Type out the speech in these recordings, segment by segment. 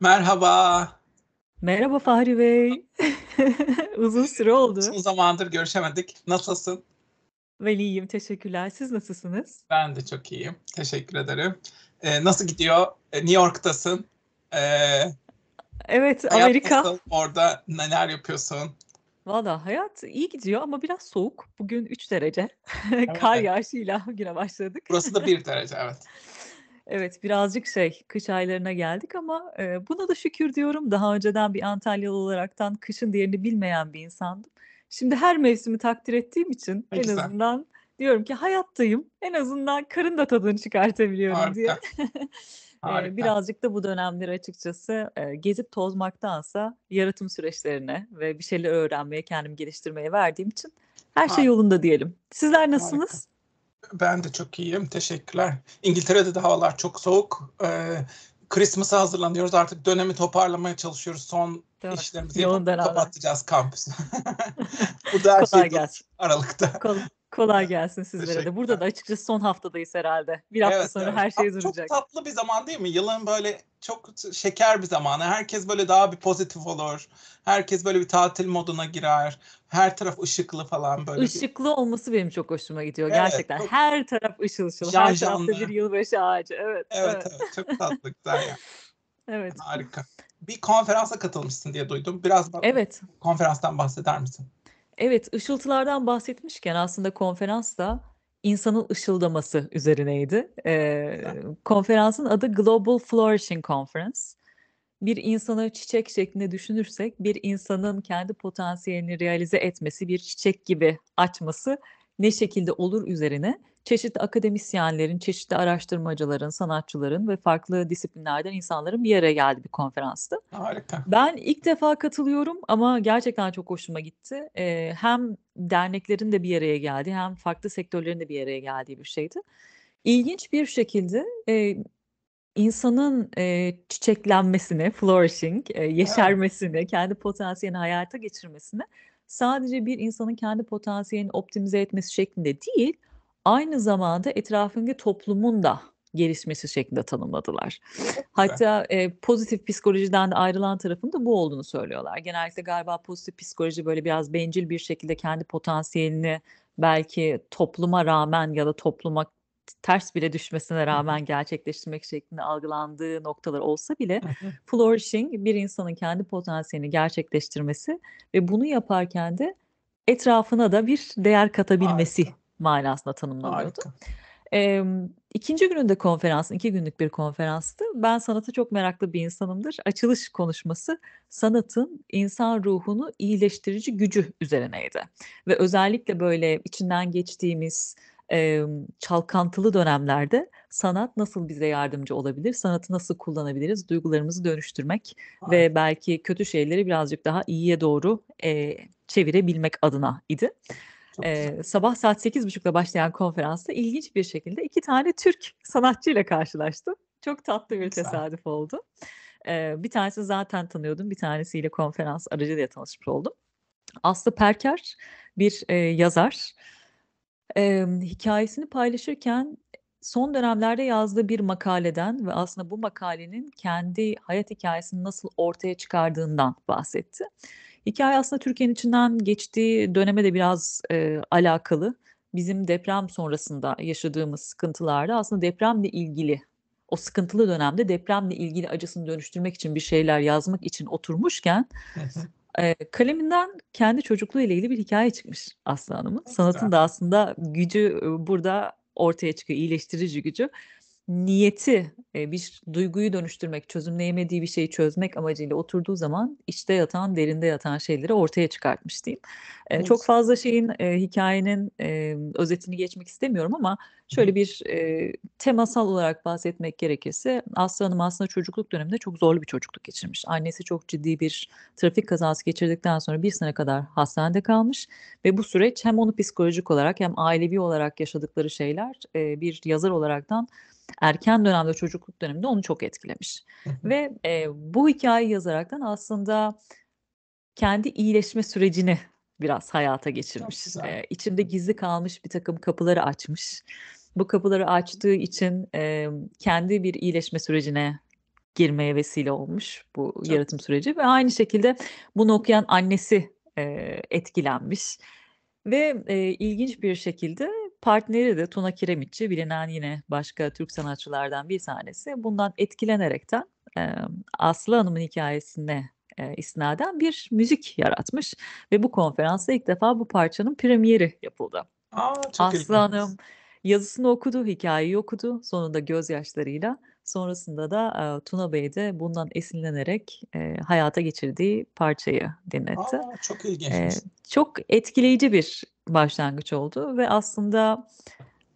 Merhaba. Merhaba Fahri Bey. Uzun süre oldu. Uzun zamandır görüşemedik. Nasılsın? Ben iyiyim, teşekkürler. Siz nasılsınız? Ben de çok iyiyim, teşekkür ederim. Ee, nasıl gidiyor? Ee, New York'tasın. Ee, evet, Amerika. Nasıl? Orada neler yapıyorsun? Valla hayat iyi gidiyor ama biraz soğuk. Bugün 3 derece. Evet. Kar yağışıyla güne başladık. Burası da 1 derece, evet. Evet birazcık şey kış aylarına geldik ama e, buna da şükür diyorum. Daha önceden bir Antalyalı olaraktan kışın değerini bilmeyen bir insandım. Şimdi her mevsimi takdir ettiğim için ne en güzel. azından diyorum ki hayattayım. En azından karın da tadını çıkartabiliyorum Harika. diye. Harika. birazcık da bu dönemleri açıkçası gezip tozmaktansa yaratım süreçlerine ve bir şeyler öğrenmeye, kendimi geliştirmeye verdiğim için her şey yolunda diyelim. Sizler nasılsınız? Harika. Ben de çok iyiyim. Teşekkürler. İngiltere'de de havalar çok soğuk. Ee, Christmas'a hazırlanıyoruz. Artık dönemi toparlamaya çalışıyoruz. Son Doğru. işlerimizi yapıp kapatacağız kampüsü. Bu da her şey Aralık'ta. Kol Kolay gelsin sizlere de. Burada da açıkçası son haftadayız herhalde. Bir hafta evet, sonra evet. her şey duracak. Çok tatlı bir zaman değil mi? Yılın böyle çok şeker bir zamanı. Herkes böyle daha bir pozitif olur. Herkes böyle bir tatil moduna girer. Her taraf ışıklı falan böyle. Işıklı bir... olması benim çok hoşuma gidiyor evet, gerçekten. Çok... Her taraf ışıl ışıl. Her tarafta bir yılbaşı ağacı. Evet. Evet, evet. çok tatlı güzel ya. evet. Harika. Bir konferansa katılmışsın diye duydum. Biraz bak, evet. konferanstan bahseder misin? Evet, ışıltılardan bahsetmişken aslında konferans da insanın ışıldaması üzerineydi. Ee, konferansın adı Global Flourishing Conference. Bir insanı çiçek şeklinde düşünürsek bir insanın kendi potansiyelini realize etmesi, bir çiçek gibi açması ne şekilde olur üzerine çeşitli akademisyenlerin, çeşitli araştırmacıların, sanatçıların ve farklı disiplinlerden insanların bir araya geldi bir konferanstı. Harika. Ben ilk defa katılıyorum ama gerçekten çok hoşuma gitti. Ee, hem derneklerin de bir araya geldi, hem farklı sektörlerin de bir araya geldiği bir şeydi. İlginç bir şekilde e, insanın e, çiçeklenmesini, flourishing, e, yeşermesini, kendi potansiyelini hayata geçirmesine sadece bir insanın kendi potansiyelini optimize etmesi şeklinde değil, aynı zamanda etrafındaki toplumun da gelişmesi şeklinde tanımladılar. Hatta e, pozitif psikolojiden de ayrılan tarafın da bu olduğunu söylüyorlar. Genellikle galiba pozitif psikoloji böyle biraz bencil bir şekilde kendi potansiyelini belki topluma rağmen ya da topluma ters bile düşmesine rağmen gerçekleştirmek şeklinde algılandığı noktalar olsa bile flourishing bir insanın kendi potansiyelini gerçekleştirmesi ve bunu yaparken de etrafına da bir değer katabilmesi Harika manasında tanımlanıyordu. E, ikinci gününde konferans, iki günlük bir konferanstı. Ben sanata çok meraklı bir insanımdır. Açılış konuşması sanatın insan ruhunu iyileştirici gücü üzerineydi. Ve özellikle böyle içinden geçtiğimiz e, çalkantılı dönemlerde sanat nasıl bize yardımcı olabilir, sanatı nasıl kullanabiliriz, duygularımızı dönüştürmek Ay. ve belki kötü şeyleri birazcık daha iyiye doğru e, çevirebilmek adına idi e, sabah saat 8.30'da başlayan konferansta ilginç bir şekilde iki tane Türk sanatçıyla karşılaştım. Çok tatlı bir tesadüf Güzel. oldu. E, bir tanesini zaten tanıyordum, bir tanesiyle konferans aracılığıyla tanışmış oldum. Aslı Perker bir e, yazar. E, hikayesini paylaşırken son dönemlerde yazdığı bir makaleden ve aslında bu makalenin kendi hayat hikayesini nasıl ortaya çıkardığından bahsetti. Hikaye aslında Türkiye'nin içinden geçtiği döneme de biraz e, alakalı. Bizim deprem sonrasında yaşadığımız sıkıntılarda aslında depremle ilgili o sıkıntılı dönemde depremle ilgili acısını dönüştürmek için bir şeyler yazmak için oturmuşken e, kaleminden kendi çocukluğu ile ilgili bir hikaye çıkmış Aslı Hanım'ın. Sanatın da aslında gücü e, burada ortaya çıkıyor, iyileştirici gücü niyeti bir duyguyu dönüştürmek, çözümleyemediği bir şeyi çözmek amacıyla oturduğu zaman içte yatan, derinde yatan şeyleri ortaya çıkartmış diyeyim. Evet. Çok fazla şeyin, hikayenin özetini geçmek istemiyorum ama şöyle bir temasal olarak bahsetmek gerekirse Aslı Hanım aslında çocukluk döneminde çok zorlu bir çocukluk geçirmiş. Annesi çok ciddi bir trafik kazası geçirdikten sonra bir sene kadar hastanede kalmış ve bu süreç hem onu psikolojik olarak hem ailevi olarak yaşadıkları şeyler bir yazar olaraktan erken dönemde çocukluk döneminde onu çok etkilemiş. Ve e, bu hikayeyi yazaraktan aslında kendi iyileşme sürecini biraz hayata geçirmiş. E, içinde gizli kalmış bir takım kapıları açmış. Bu kapıları açtığı için e, kendi bir iyileşme sürecine girmeye vesile olmuş bu Çok. yaratım süreci ve aynı şekilde bunu okuyan annesi e, etkilenmiş ve e, ilginç bir şekilde partneri de Tuna Kiremitçi bilinen yine başka Türk sanatçılardan bir tanesi. Bundan etkilenerekten e, Aslı Hanım'ın hikayesine e, isnaden bir müzik yaratmış ve bu konferansta ilk defa bu parçanın premieri yapıldı. Aa, Aslı ilginç. Hanım yazısını okudu, hikayeyi okudu. Sonunda gözyaşlarıyla sonrasında da e, Tuna Bey de bundan esinlenerek e, hayata geçirdiği parçayı dinletti. Aa, çok ilginç. E, çok etkileyici bir başlangıç oldu ve aslında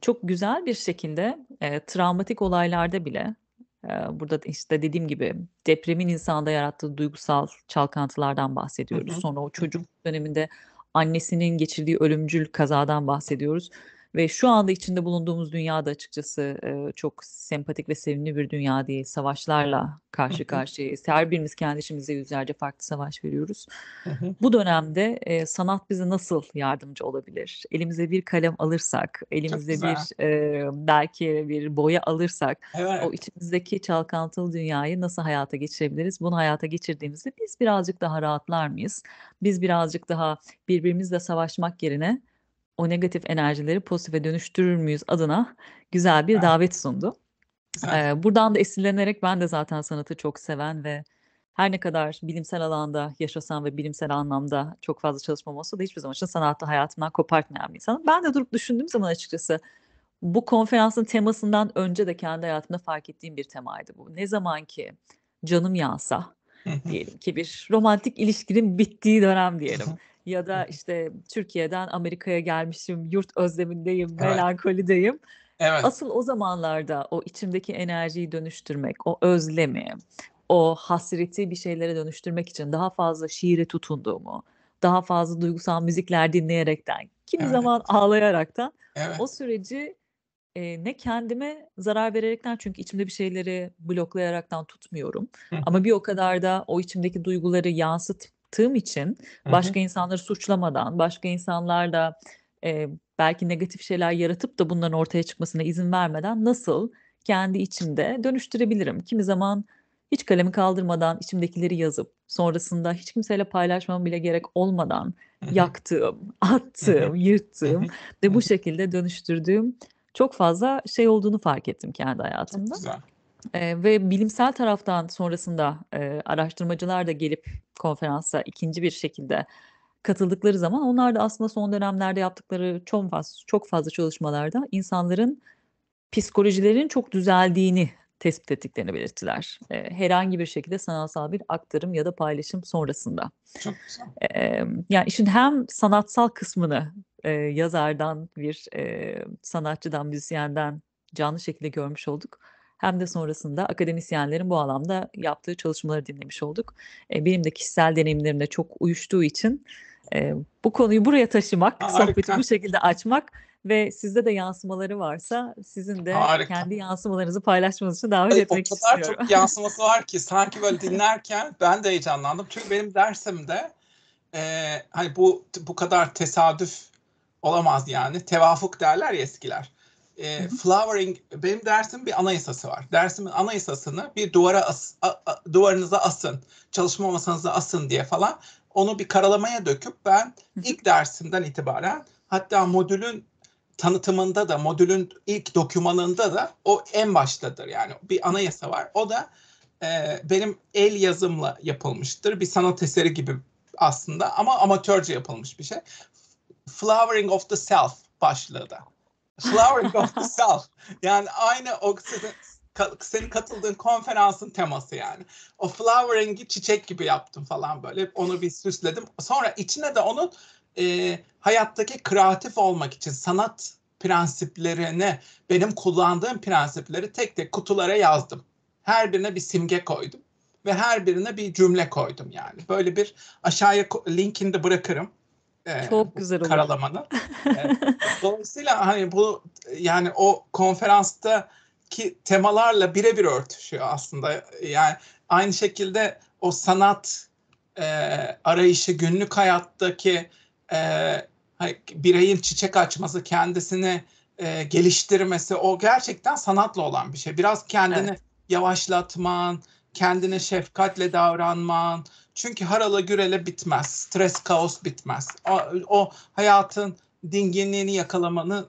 çok güzel bir şekilde e, travmatik olaylarda bile e, burada işte dediğim gibi depremin insanda yarattığı duygusal çalkantılardan bahsediyoruz. Hı hı. Sonra o çocuk döneminde annesinin geçirdiği ölümcül kazadan bahsediyoruz. Ve şu anda içinde bulunduğumuz dünyada açıkçası e, çok sempatik ve sevimli bir dünya değil. Savaşlarla karşı karşıyayız. Her birimiz kendi işimizde yüzlerce farklı savaş veriyoruz. Bu dönemde e, sanat bize nasıl yardımcı olabilir? Elimize bir kalem alırsak, elimize bir e, belki bir boya alırsak evet. o içimizdeki çalkantılı dünyayı nasıl hayata geçirebiliriz? Bunu hayata geçirdiğimizde biz birazcık daha rahatlar mıyız? Biz birazcık daha birbirimizle savaşmak yerine o negatif enerjileri pozitife dönüştürür müyüz adına güzel bir evet. davet sundu. Evet. Ee, buradan da esinlenerek ben de zaten sanatı çok seven ve her ne kadar bilimsel alanda yaşasam ve bilimsel anlamda çok fazla çalışmam olsa da hiçbir zaman için sanatta hayatımdan kopartmayan bir insanım. Ben de durup düşündüğüm zaman açıkçası bu konferansın temasından önce de kendi hayatımda fark ettiğim bir temaydı bu. Ne zaman ki canım yansa diyelim ki bir romantik ilişkinin bittiği dönem diyelim ya da işte Türkiye'den Amerika'ya gelmişim, yurt özlemindeyim, evet. melankolideyim. Evet. Asıl o zamanlarda o içimdeki enerjiyi dönüştürmek, o özlemi, o hasreti bir şeylere dönüştürmek için daha fazla şiire tutunduğumu, daha fazla duygusal müzikler dinleyerekten, kimi evet. zaman ağlayaraktan evet. o süreci e, ne kendime zarar vererekten çünkü içimde bir şeyleri bloklayaraktan tutmuyorum. Ama bir o kadar da o içimdeki duyguları yansıt yaptığım için başka Hı-hı. insanları suçlamadan, başka insanlarla e, belki negatif şeyler yaratıp da bunların ortaya çıkmasına izin vermeden nasıl kendi içimde dönüştürebilirim? Kimi zaman hiç kalemi kaldırmadan içimdekileri yazıp sonrasında hiç kimseyle paylaşmam bile gerek olmadan yaktığım, attığım, yırttığım ve bu şekilde dönüştürdüğüm çok fazla şey olduğunu fark ettim kendi hayatımda. Çok güzel. Eee, ve bilimsel taraftan sonrasında, eee, araştırmacılar da gelip konferansa ikinci bir şekilde katıldıkları zaman onlar da aslında son dönemlerde yaptıkları çok faz çok fazla çalışmalarda insanların psikolojilerinin çok düzeldiğini tespit ettiklerini belirttiler. Eee, herhangi bir şekilde sanatsal bir aktarım ya da paylaşım sonrasında. Çok güzel. Emm, yani işin hem sanatsal kısmını, eee, yazardan, bir, eee, sanatçıdan, müzisyenden canlı şekilde görmüş olduk hem de sonrasında akademisyenlerin bu alanda yaptığı çalışmaları dinlemiş olduk. E, benim de kişisel deneyimlerimle çok uyuştuğu için e, bu konuyu buraya taşımak, Harika. sohbeti bu şekilde açmak ve sizde de yansımaları varsa sizin de Harika. kendi yansımalarınızı paylaşmanız için davet Hayır, etmek istiyorum. O kadar istiyorum. çok yansıması var ki sanki böyle dinlerken ben de heyecanlandım. Çünkü benim dersimde e, hani bu bu kadar tesadüf olamaz yani. Tevafuk derler ya eskiler e, flowering benim dersim bir anayasası var. Dersimin anayasasını bir duvara as, a, a, duvarınıza asın, çalışma masanıza asın diye falan onu bir karalamaya döküp ben ilk dersimden itibaren hatta modülün tanıtımında da modülün ilk dokümanında da o en baştadır. Yani bir anayasa var. O da e, benim el yazımla yapılmıştır. Bir sanat eseri gibi aslında ama amatörce yapılmış bir şey. Flowering of the Self başlığı da. Flower of to South. Yani aynı o senin katıldığın konferansın teması yani. O flower rengi çiçek gibi yaptım falan böyle. Onu bir süsledim. Sonra içine de onun e, hayattaki kreatif olmak için sanat prensiplerini, benim kullandığım prensipleri tek tek kutulara yazdım. Her birine bir simge koydum ve her birine bir cümle koydum yani. Böyle bir aşağıya linkini de bırakırım. E, Çok güzel olur. Karalamanın. e, dolayısıyla hani bu yani o konferansta ki temalarla birebir örtüşüyor aslında. Yani aynı şekilde o sanat e, arayışı günlük hayattaki e, hani bireyin çiçek açması kendisini e, geliştirmesi o gerçekten sanatla olan bir şey. Biraz kendini evet. yavaşlatman, kendine şefkatle davranman, çünkü harala gürele bitmez. Stres, kaos bitmez. O, o hayatın dinginliğini yakalamanın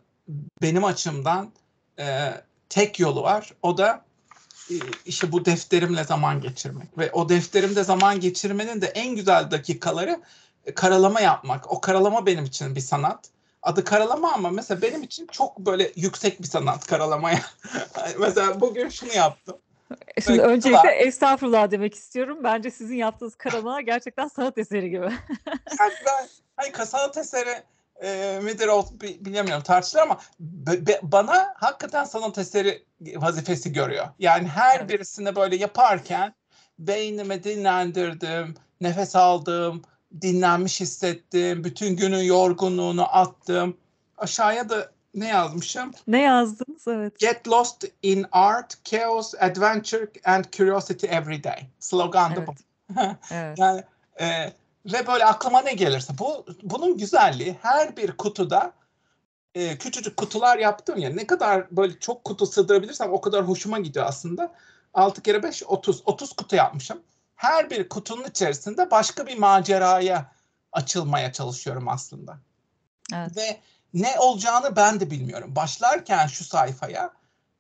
benim açımdan e, tek yolu var. O da e, işte bu defterimle zaman geçirmek. Ve o defterimde zaman geçirmenin de en güzel dakikaları e, karalama yapmak. O karalama benim için bir sanat. Adı karalama ama mesela benim için çok böyle yüksek bir sanat karalamaya. mesela bugün şunu yaptım. Şimdi e, Öyle öncelikle var. estağfurullah demek istiyorum. Bence sizin yaptığınız karalama gerçekten sanat eseri gibi. yani ben, hani sanat eseri e, midir bilemiyorum tartışılır ama be, be, bana hakikaten sanat eseri vazifesi görüyor. Yani her evet. birisini böyle yaparken beynimi dinlendirdim, nefes aldım, dinlenmiş hissettim, bütün günün yorgunluğunu attım. Aşağıya da ne yazmışım? Ne yazdınız evet. Get lost in art, chaos, adventure and curiosity every day. Slogan da evet. bu. evet. Yani e, ve böyle aklıma ne gelirse bu bunun güzelliği her bir kutuda e, küçücük kutular yaptım ya ne kadar böyle çok kutu sığdırabilirsem o kadar hoşuma gidiyor aslında. 6 kere 5 30 30 kutu yapmışım. Her bir kutunun içerisinde başka bir maceraya açılmaya çalışıyorum aslında. Evet. Ve ne olacağını ben de bilmiyorum. Başlarken şu sayfaya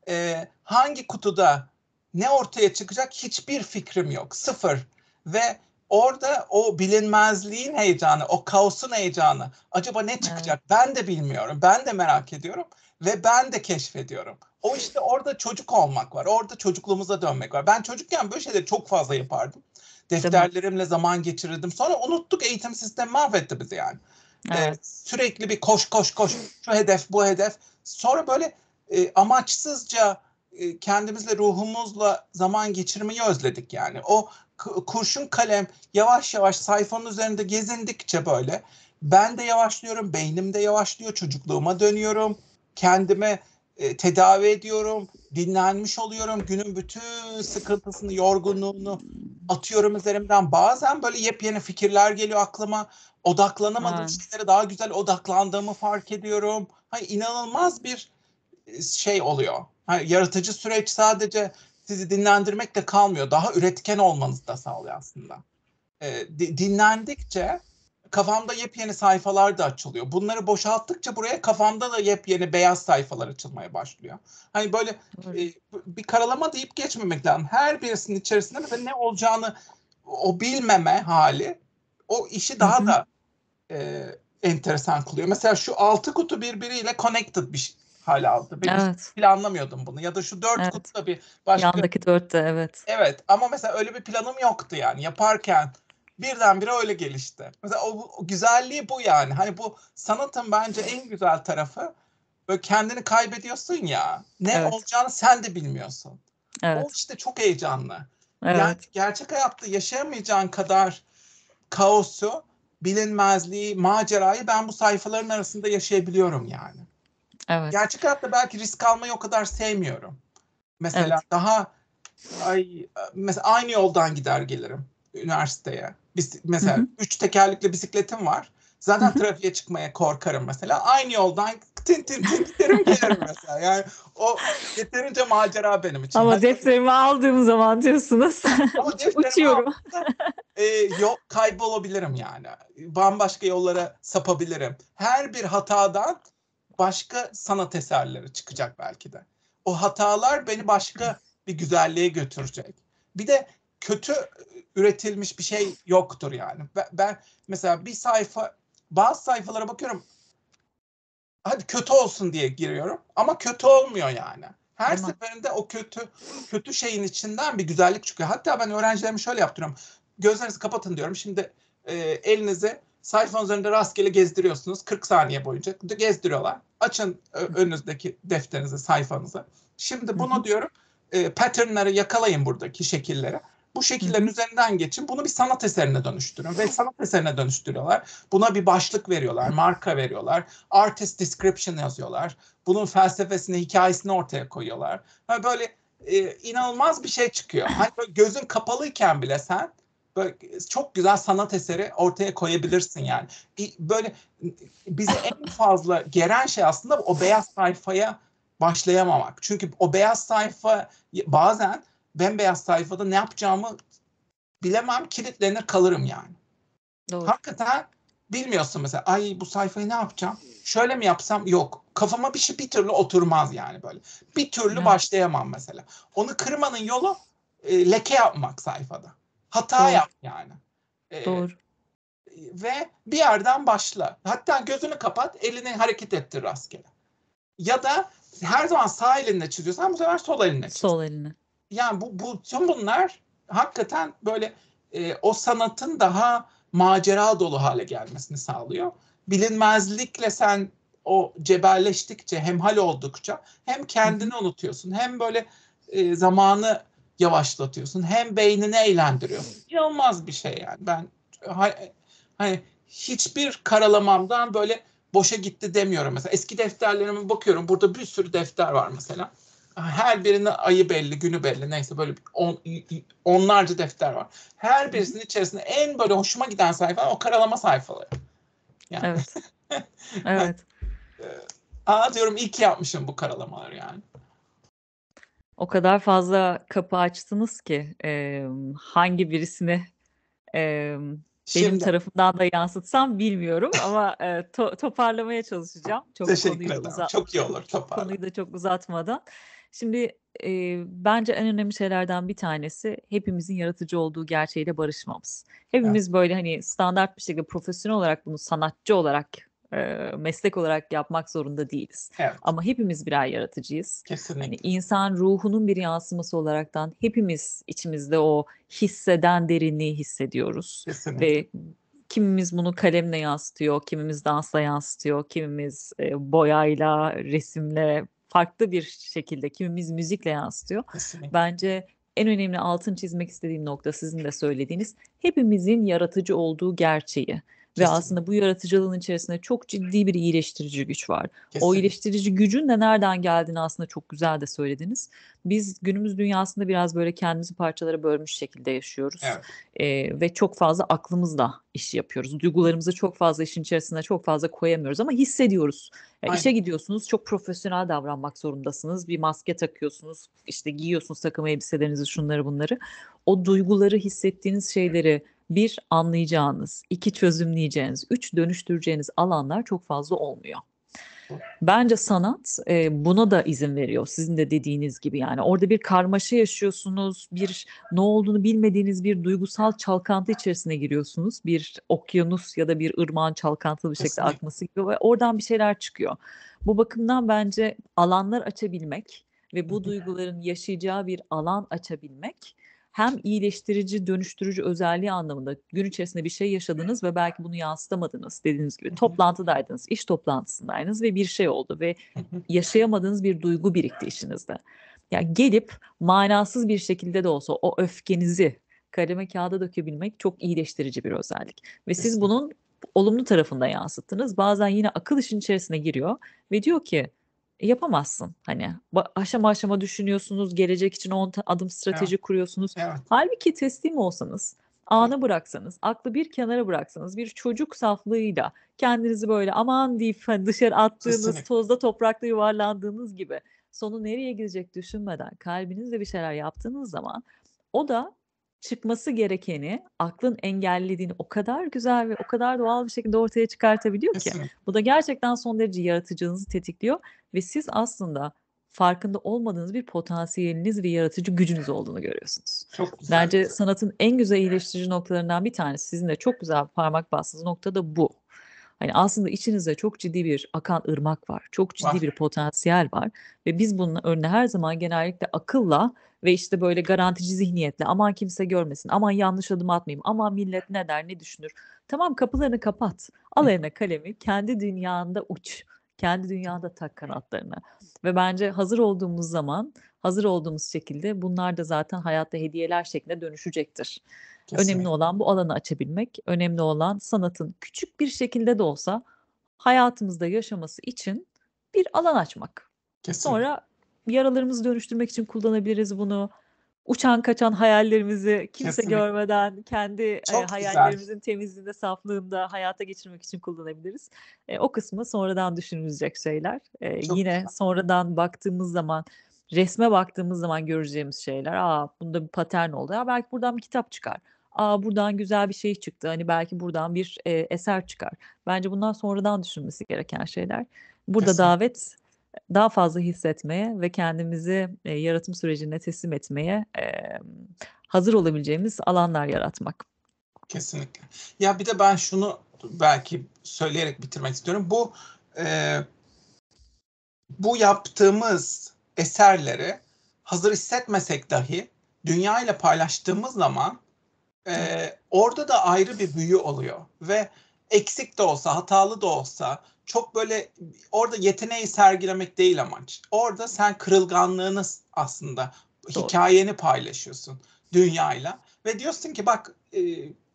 e, hangi kutuda ne ortaya çıkacak hiçbir fikrim yok. Sıfır. Ve orada o bilinmezliğin heyecanı, o kaosun heyecanı. Acaba ne çıkacak? Evet. Ben de bilmiyorum. Ben de merak ediyorum ve ben de keşfediyorum. O işte orada çocuk olmak var. Orada çocukluğumuza dönmek var. Ben çocukken böyle şeyleri çok fazla yapardım. Defterlerimle zaman geçirirdim. Sonra unuttuk eğitim sistemi mahvetti bizi yani. Ee, evet. sürekli bir koş koş koş şu hedef bu hedef. Sonra böyle e, amaçsızca e, kendimizle ruhumuzla zaman geçirmeyi özledik yani. O kurşun kalem yavaş yavaş sayfanın üzerinde gezindikçe böyle ben de yavaşlıyorum, beynim de yavaşlıyor, çocukluğuma dönüyorum, kendime e, tedavi ediyorum, dinlenmiş oluyorum, günün bütün sıkıntısını, yorgunluğunu atıyorum üzerimden. Bazen böyle yepyeni fikirler geliyor aklıma. Odaklanamadığım ha. şeylere daha güzel odaklandığımı fark ediyorum. Hani inanılmaz bir e, şey oluyor. Hani yaratıcı süreç sadece sizi dinlendirmek de kalmıyor. Daha üretken olmanızı da sağlıyor aslında. E, dinlendikçe kafamda yepyeni sayfalar da açılıyor. Bunları boşalttıkça buraya kafamda da yepyeni beyaz sayfalar açılmaya başlıyor. Hani böyle e, bir karalama deyip geçmemek lazım. Her birisinin içerisinde mesela ne olacağını o bilmeme hali o işi daha Hı-hı. da e, enteresan kılıyor. Mesela şu altı kutu birbiriyle connected bir şey hale aldı. Ben evet. hiç planlamıyordum bunu. Ya da şu dört evet. kutu da bir başka... Yandaki dört de evet. Evet ama mesela öyle bir planım yoktu yani. Yaparken birdenbire öyle gelişti. Mesela o, o güzelliği bu yani. Hani bu sanatın bence en güzel tarafı böyle kendini kaybediyorsun ya. Ne evet. olacağını sen de bilmiyorsun. Evet. O işte çok heyecanlı. Evet. Yani gerçek hayatta yaşayamayacağın kadar kaosu, bilinmezliği, macerayı ben bu sayfaların arasında yaşayabiliyorum yani. Evet. Gerçek hayatta belki risk almayı o kadar sevmiyorum. Mesela evet. daha ay, e, mesela aynı yoldan gider gelirim üniversiteye. Bis- mesela hı hı. üç tekerlekli bisikletim var. Zaten hı trafiğe çıkmaya korkarım mesela. Aynı yoldan tin tin tin giderim gelirim mesela. Yani o yeterince macera benim için. Ama hani defterimi aldığım zaman diyorsunuz. Uçuyorum. Aldığımda, e, yol, kaybolabilirim yani. Bambaşka yollara sapabilirim. Her bir hatadan başka sanat eserleri çıkacak belki de. O hatalar beni başka bir güzelliğe götürecek. Bir de kötü üretilmiş bir şey yoktur yani. Ben, mesela bir sayfa bazı sayfalara bakıyorum. Hadi kötü olsun diye giriyorum ama kötü olmuyor yani. Her ama... seferinde o kötü kötü şeyin içinden bir güzellik çıkıyor. Hatta ben öğrencilerimi şöyle yaptırıyorum. Gözlerinizi kapatın diyorum. Şimdi e, elinizi sayfanın üzerinde rastgele gezdiriyorsunuz 40 saniye boyunca. Gezdiriyorlar. Açın önünüzdeki defterinizi, sayfanızı. Şimdi bunu diyorum e, patternları yakalayın buradaki şekilleri. Bu şekillerin üzerinden geçin. Bunu bir sanat eserine dönüştürün. Ve sanat eserine dönüştürüyorlar. Buna bir başlık veriyorlar, marka veriyorlar. Artist description yazıyorlar. Bunun felsefesini, hikayesini ortaya koyuyorlar. Yani böyle e, inanılmaz bir şey çıkıyor. Hani böyle gözün kapalıyken bile sen böyle çok güzel sanat eseri ortaya koyabilirsin yani. Böyle bize en fazla geren şey aslında o beyaz sayfaya başlayamamak. Çünkü o beyaz sayfa bazen bembeyaz sayfada ne yapacağımı bilemem kilitlenir kalırım yani. Doğru. Hakikaten bilmiyorsun mesela ay bu sayfayı ne yapacağım? Şöyle mi yapsam? Yok. Kafama bir şey bir türlü oturmaz yani böyle. Bir türlü evet. başlayamam mesela. Onu kırmanın yolu e, leke yapmak sayfada. Hata Doğru. yap yani. E, Doğru. Ve bir yerden başla. Hatta gözünü kapat, elini hareket ettir rastgele. Ya da her zaman sağ elinle çiziyorsan bu sefer sol elinle çiz. Sol elinle yani bu, bu tüm bunlar hakikaten böyle e, o sanatın daha macera dolu hale gelmesini sağlıyor. Bilinmezlikle sen o cebelleştikçe, hemhal oldukça hem kendini unutuyorsun hem böyle e, zamanı yavaşlatıyorsun hem beynini eğlendiriyorsun. İnanılmaz bir şey yani. Ben hani hiçbir karalamamdan böyle boşa gitti demiyorum mesela. Eski defterlerime bakıyorum. Burada bir sürü defter var mesela her birinin ayı belli, günü belli. Neyse böyle on, onlarca defter var. Her birisinin içerisinde en böyle hoşuma giden sayfa o karalama sayfaları. Yani. Evet. evet. Ee, aa diyorum ilk yapmışım bu karalamaları yani. O kadar fazla kapı açtınız ki e, hangi birisini e, benim Şimdi, tarafımdan da yansıtsam bilmiyorum ama e, to- toparlamaya çalışacağım. Çok Teşekkür ederim. Uzat- çok iyi olur toparla. Konuyu da çok uzatmadan. Şimdi, eee, bence en önemli şeylerden bir tanesi hepimizin yaratıcı olduğu gerçeğiyle barışmamız. Ya. Hepimiz böyle, hani, standart bir şekilde profesyonel olarak bunu sanatçı olarak, meslek olarak yapmak zorunda değiliz. Evet. Ama hepimiz birer yaratıcıyız. Hani, Yani insan ruhunun bir yansıması olaraktan hepimiz içimizde o hisseden derinliği hissediyoruz Kesinlikle. ve kimimiz bunu kalemle yansıtıyor, kimimiz dansla yansıtıyor, kimimiz, eee, boyayla, resimle, farklı bir şekilde kimimiz müzikle yansıtıyor. Kesinlikle. Bence en önemli altın çizmek istediğim nokta sizin de söylediğiniz hepimizin yaratıcı olduğu gerçeği. Ve aslında bu yaratıcılığın içerisinde çok ciddi bir iyileştirici güç var. Kesinlikle. O iyileştirici gücün de nereden geldiğini aslında çok güzel de söylediniz. Biz günümüz dünyasında biraz böyle kendimizi parçalara bölmüş şekilde yaşıyoruz. Evet. Ee, ve çok fazla aklımızla işi yapıyoruz. Duygularımızı çok fazla işin içerisinde çok fazla koyamıyoruz ama hissediyoruz. Yani işe gidiyorsunuz çok profesyonel davranmak zorundasınız. Bir maske takıyorsunuz, işte giyiyorsunuz takım elbiselerinizi şunları bunları. O duyguları hissettiğiniz şeyleri bir anlayacağınız, iki çözümleyeceğiniz, üç dönüştüreceğiniz alanlar çok fazla olmuyor. Bence sanat e, buna da izin veriyor. Sizin de dediğiniz gibi yani orada bir karmaşa yaşıyorsunuz, bir ne olduğunu bilmediğiniz bir duygusal çalkantı içerisine giriyorsunuz. Bir okyanus ya da bir ırmağın çalkantılı bir şekilde Kesinlikle. akması gibi ve oradan bir şeyler çıkıyor. Bu bakımdan bence alanlar açabilmek ve bu duyguların yaşayacağı bir alan açabilmek hem iyileştirici, dönüştürücü özelliği anlamında gün içerisinde bir şey yaşadınız ve belki bunu yansıtamadınız dediğiniz gibi toplantıdaydınız, iş toplantısındaydınız ve bir şey oldu ve yaşayamadığınız bir duygu birikti işinizde. Yani gelip manasız bir şekilde de olsa o öfkenizi kaleme kağıda dökebilmek çok iyileştirici bir özellik. Ve siz bunun olumlu tarafında yansıttınız. Bazen yine akıl işin içerisine giriyor ve diyor ki yapamazsın. Hani aşama aşama düşünüyorsunuz, gelecek için 10 adım strateji evet. kuruyorsunuz. Evet. Halbuki teslim olsanız, anı bıraksanız, aklı bir kenara bıraksanız, bir çocuk saflığıyla kendinizi böyle aman deyip hani dışarı attığınız, Kesinlikle. tozda toprakta yuvarlandığınız gibi sonu nereye gidecek düşünmeden kalbinizle bir şeyler yaptığınız zaman o da çıkması gerekeni aklın engellediğini o kadar güzel ve o kadar doğal bir şekilde ortaya çıkartabiliyor ki. Bu da gerçekten son derece yaratıcınızı tetikliyor ve siz aslında farkında olmadığınız bir potansiyeliniz ve yaratıcı gücünüz olduğunu görüyorsunuz. Çok güzel. Bence sanatın en güzel iyileştirici noktalarından bir tanesi sizin de çok güzel parmak bastığınız nokta da bu. Hani aslında içinizde çok ciddi bir akan ırmak var. Çok ciddi var. bir potansiyel var ve biz bunun önüne her zaman genellikle akılla ve işte böyle garantici zihniyetle aman kimse görmesin, aman yanlış adım atmayayım, aman millet ne der, ne düşünür. Tamam kapılarını kapat. Al eline kalemi, kendi dünyanda uç. Kendi dünyanda tak kanatlarını. Ve bence hazır olduğumuz zaman, hazır olduğumuz şekilde bunlar da zaten hayatta hediyeler şeklinde dönüşecektir. Kesinlikle. Önemli olan bu alanı açabilmek. Önemli olan sanatın küçük bir şekilde de olsa hayatımızda yaşaması için bir alan açmak. Kesinlikle. Sonra yaralarımızı dönüştürmek için kullanabiliriz bunu. Uçan kaçan hayallerimizi kimse Kesinlikle. görmeden kendi e, hayallerimizin güzel. temizliğinde, saflığında hayata geçirmek için kullanabiliriz. E, o kısmı sonradan düşünülecek şeyler. E, yine güzel. sonradan baktığımız zaman resme baktığımız zaman göreceğimiz şeyler. Aa bunda bir patern oldu. Ya belki buradan bir kitap çıkar. Aa, buradan güzel bir şey çıktı. Hani belki buradan bir e, eser çıkar. Bence bunlar sonradan düşünmesi gereken şeyler. Burada Kesin. davet daha fazla hissetmeye ve kendimizi e, yaratım sürecine teslim etmeye e, hazır olabileceğimiz alanlar yaratmak. Kesinlikle. Ya bir de ben şunu belki söyleyerek bitirmek istiyorum. Bu e, bu yaptığımız eserleri hazır hissetmesek dahi dünya ile paylaştığımız zaman ee, orada da ayrı bir büyü oluyor ve eksik de olsa, hatalı da olsa çok böyle orada yeteneği sergilemek değil amaç. Orada sen kırılganlığını aslında Doğru. hikayeni paylaşıyorsun dünyayla ve diyorsun ki bak e,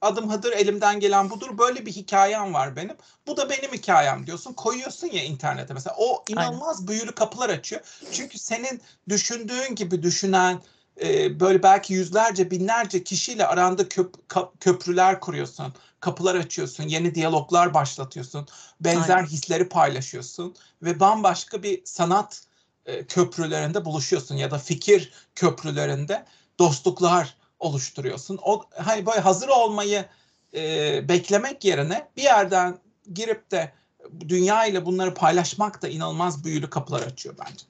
adım hadır elimden gelen budur böyle bir hikayem var benim. Bu da benim hikayem diyorsun. Koyuyorsun ya internete mesela. O inanılmaz Aynen. büyülü kapılar açıyor. Çünkü senin düşündüğün gibi düşünen e, böyle belki yüzlerce binlerce kişiyle aranda köp, köprüler kuruyorsun, kapılar açıyorsun, yeni diyaloglar başlatıyorsun, benzer Aynen. hisleri paylaşıyorsun ve bambaşka bir sanat e, köprülerinde buluşuyorsun ya da fikir köprülerinde dostluklar oluşturuyorsun. O hani böyle hazır olmayı e, beklemek yerine bir yerden girip de dünya ile bunları paylaşmak da inanılmaz büyülü kapılar açıyor bence.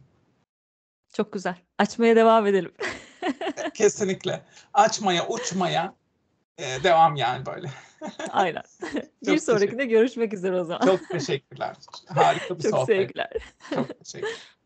Çok güzel. Açmaya devam edelim. Kesinlikle. Açmaya, uçmaya e, devam yani böyle. Aynen. bir sonrakinde görüşmek üzere o zaman. Çok teşekkürler. Harika bir Çok sohbet. Sevgiler. Çok teşekkürler.